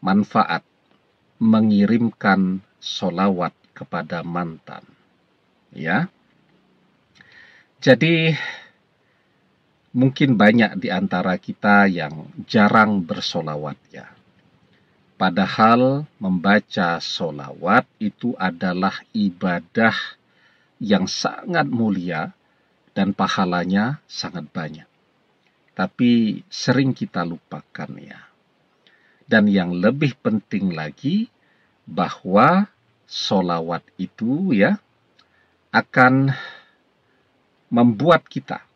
manfaat mengirimkan solawat kepada mantan. Ya, jadi mungkin banyak di antara kita yang jarang bersolawat ya. Padahal membaca solawat itu adalah ibadah yang sangat mulia dan pahalanya sangat banyak. Tapi sering kita lupakan ya. Dan yang lebih penting lagi bahwa solawat itu ya akan membuat kita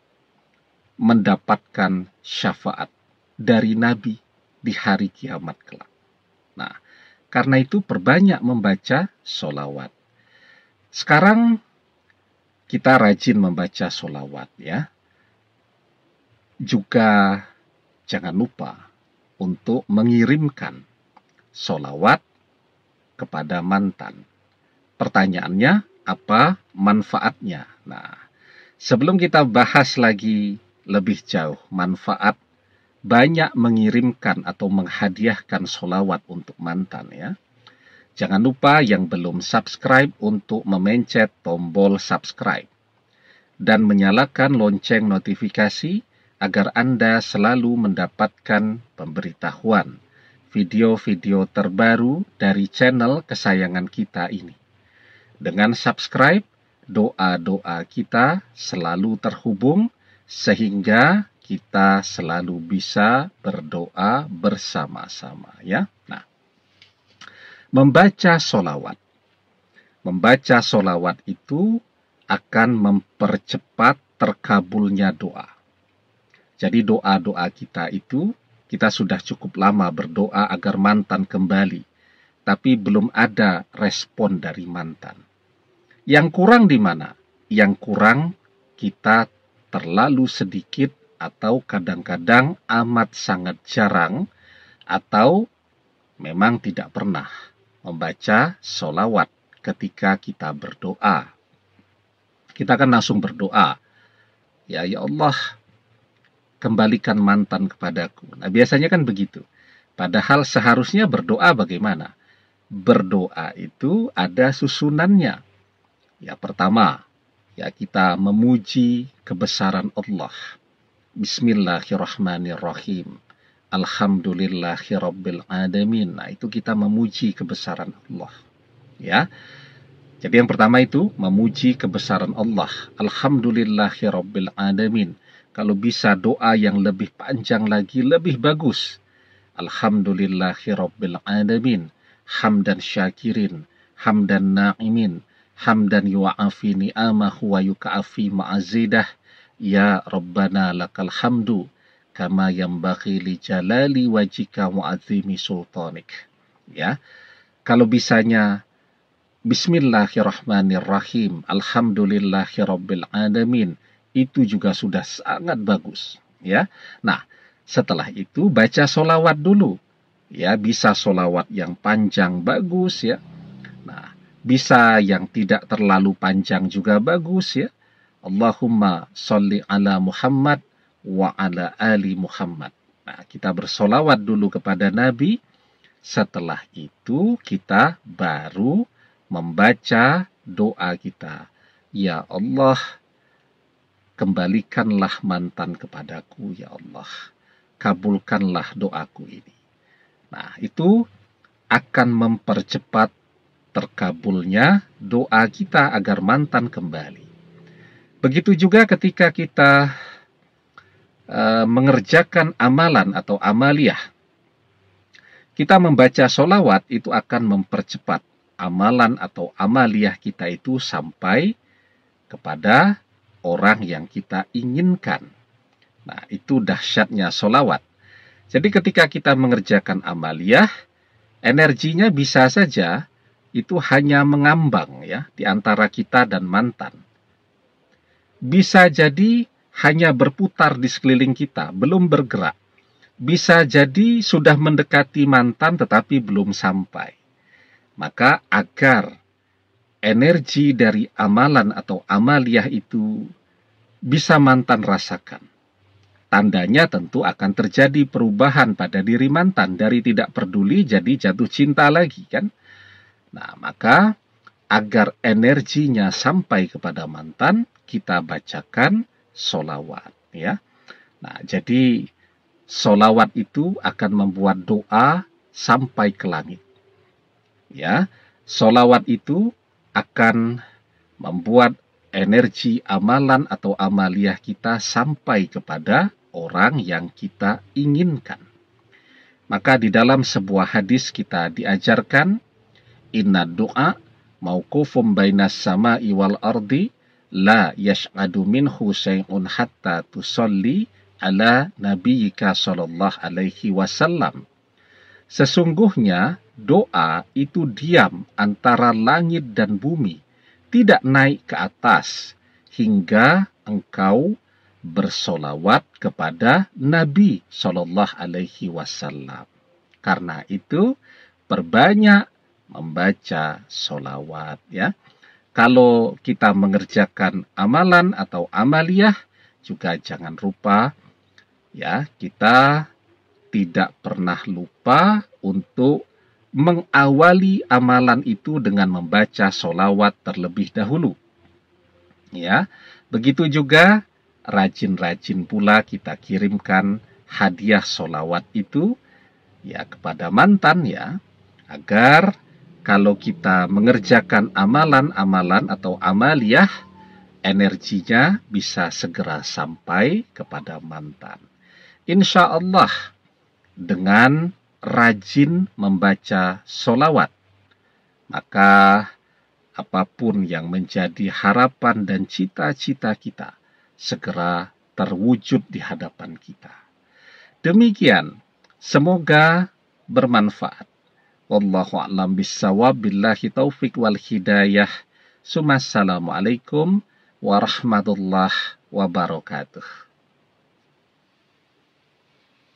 mendapatkan syafaat dari Nabi di hari kiamat kelak. Nah, karena itu perbanyak membaca solawat. Sekarang kita rajin membaca solawat ya. Juga jangan lupa untuk mengirimkan solawat kepada mantan. Pertanyaannya, apa manfaatnya? Nah, sebelum kita bahas lagi lebih jauh manfaat banyak mengirimkan atau menghadiahkan solawat untuk mantan ya. Jangan lupa yang belum subscribe untuk memencet tombol subscribe dan menyalakan lonceng notifikasi agar Anda selalu mendapatkan pemberitahuan video-video terbaru dari channel kesayangan kita ini. Dengan subscribe, doa-doa kita selalu terhubung sehingga kita selalu bisa berdoa bersama-sama ya. Nah, membaca solawat. Membaca solawat itu akan mempercepat terkabulnya doa. Jadi doa-doa kita itu kita sudah cukup lama berdoa agar mantan kembali, tapi belum ada respon dari mantan. Yang kurang di mana? Yang kurang kita terlalu sedikit atau kadang-kadang amat sangat jarang atau memang tidak pernah membaca sholawat ketika kita berdoa. Kita akan langsung berdoa. Ya, ya Allah, kembalikan mantan kepadaku. Nah, biasanya kan begitu. Padahal seharusnya berdoa bagaimana? Berdoa itu ada susunannya. Ya, pertama, ya kita memuji kebesaran Allah. Bismillahirrahmanirrahim. Alhamdulillahirabbil alamin. Nah, itu kita memuji kebesaran Allah. Ya. Jadi yang pertama itu memuji kebesaran Allah. Alhamdulillahirabbil alamin. Kalau bisa doa yang lebih panjang lagi lebih bagus. Alhamdulillahirrabbilalamin. Hamdan syakirin, hamdan na'imin, hamdan yu'afi ni'amahu wa yuka'afi ma'azidah. Ya Rabbana lakal hamdu kama yambaghi li jalali wajika mu'adzimi sultanik. Ya. Kalau bisanya Bismillahirrahmanirrahim. Alhamdulillahirrabbilalamin itu juga sudah sangat bagus ya. Nah, setelah itu baca solawat dulu. Ya, bisa solawat yang panjang bagus ya. Nah, bisa yang tidak terlalu panjang juga bagus ya. Allahumma sholli ala Muhammad wa ala ali Muhammad. Nah, kita bersolawat dulu kepada Nabi. Setelah itu kita baru membaca doa kita. Ya Allah, Kembalikanlah mantan kepadaku, ya Allah. Kabulkanlah doaku ini. Nah, itu akan mempercepat terkabulnya doa kita agar mantan kembali. Begitu juga ketika kita e, mengerjakan amalan atau amaliah, kita membaca solawat itu akan mempercepat amalan atau amaliah kita itu sampai kepada orang yang kita inginkan. Nah, itu dahsyatnya solawat. Jadi ketika kita mengerjakan amaliyah, energinya bisa saja itu hanya mengambang ya di antara kita dan mantan. Bisa jadi hanya berputar di sekeliling kita, belum bergerak. Bisa jadi sudah mendekati mantan tetapi belum sampai. Maka agar energi dari amalan atau amaliah itu bisa mantan rasakan. Tandanya tentu akan terjadi perubahan pada diri mantan dari tidak peduli jadi jatuh cinta lagi kan. Nah, maka agar energinya sampai kepada mantan, kita bacakan solawat ya. Nah, jadi solawat itu akan membuat doa sampai ke langit. Ya, solawat itu akan membuat energi amalan atau amaliah kita sampai kepada orang yang kita inginkan. Maka di dalam sebuah hadis kita diajarkan inna doa mauqufum bainas sama iwal ardi la yash'adu minhu syai'un hatta tusalli ala nabiyyika sallallahu alaihi wasallam. Sesungguhnya doa itu diam antara langit dan bumi, tidak naik ke atas, hingga engkau bersolawat kepada Nabi Shallallahu Alaihi Karena itu perbanyak membaca solawat ya. Kalau kita mengerjakan amalan atau amaliyah juga jangan lupa ya kita tidak pernah lupa untuk mengawali amalan itu dengan membaca solawat terlebih dahulu. Ya, begitu juga rajin-rajin pula kita kirimkan hadiah solawat itu ya kepada mantan ya agar kalau kita mengerjakan amalan-amalan atau amaliyah energinya bisa segera sampai kepada mantan. Insya Allah dengan rajin membaca solawat, maka apapun yang menjadi harapan dan cita-cita kita segera terwujud di hadapan kita. Demikian, semoga bermanfaat. Wallahu a'lam bissawab billahi taufik wal hidayah. Assalamualaikum warahmatullahi wabarakatuh.